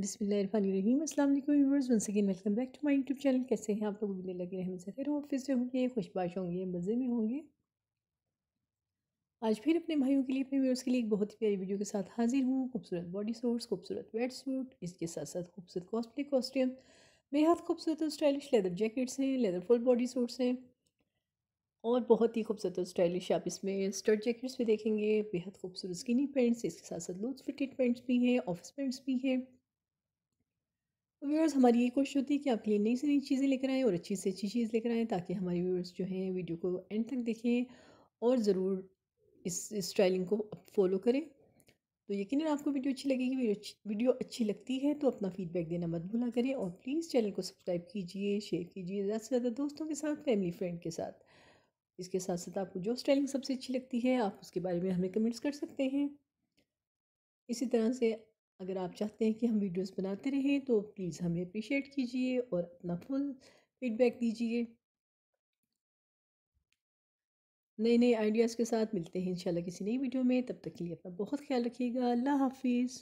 बिसमीम असल viewers once again welcome back to my YouTube channel कैसे हैं आप लोग उम्मीद लगे रहमत खैर ऑफिस से होंगे खुशबाश होंगे मज़े में होंगे आज फिर अपने भाइयों के लिए अपने व्यूअर्स के लिए एक बहुत ही प्यारी वीडियो के साथ हाजिर हूँ खूबसूरत बॉडी सूट्स खूबसूरत वेट सूट इसके साथ साथ खूबसूरत कॉस्टली कॉस्ट्यूम बेहद खूबसूरत और स्टाइलिश लेदर जैकेट्स हैं लेदर फुल बॉडी सूट्स हैं और बहुत ही खूबसूरत और स्टाइलिश आप इसमें स्टर्ट जैकेट्स भी देखेंगे बेहद खूबसूरत स्किनी पैंट्स इसके साथ साथ लूज फिटेड पैंट्स भी हैं ऑफिस पैंट्स भी हैं व्यूअर्स तो हमारी ये कोशिश होती है कि आपके लिए नई से नई चीज़ें लेकर आएँ और अच्छी से अच्छी चीज़ लेकर आएँ ताकि हमारे व्यूअर्स जो हैं वीडियो को एंड तक देखें और ज़रूर इस स्टाइलिंग को फॉलो करें तो यकीन आपको वीडियो अच्छी लगेगी वीडियो अच्छी लगती है तो अपना फीडबैक देना मत भूला करें और प्लीज़ चैनल को सब्सक्राइब कीजिए शेयर कीजिए ज़्यादा से ज़्यादा दोस्तों के साथ फैमिली फ्रेंड के साथ इसके साथ साथ आपको जो स्टाइलिंग सबसे अच्छी लगती है आप उसके बारे में हमें कमेंट्स कर सकते हैं इसी तरह से अगर आप चाहते हैं कि हम वीडियोस बनाते रहें तो प्लीज़ हमें अप्रिशिएट कीजिए और अपना फुल फीडबैक दीजिए नए नए आइडियाज़ के साथ मिलते हैं इंशाल्लाह किसी नई वीडियो में तब तक के लिए अपना बहुत ख्याल रखिएगा अल्लाह हाफिज़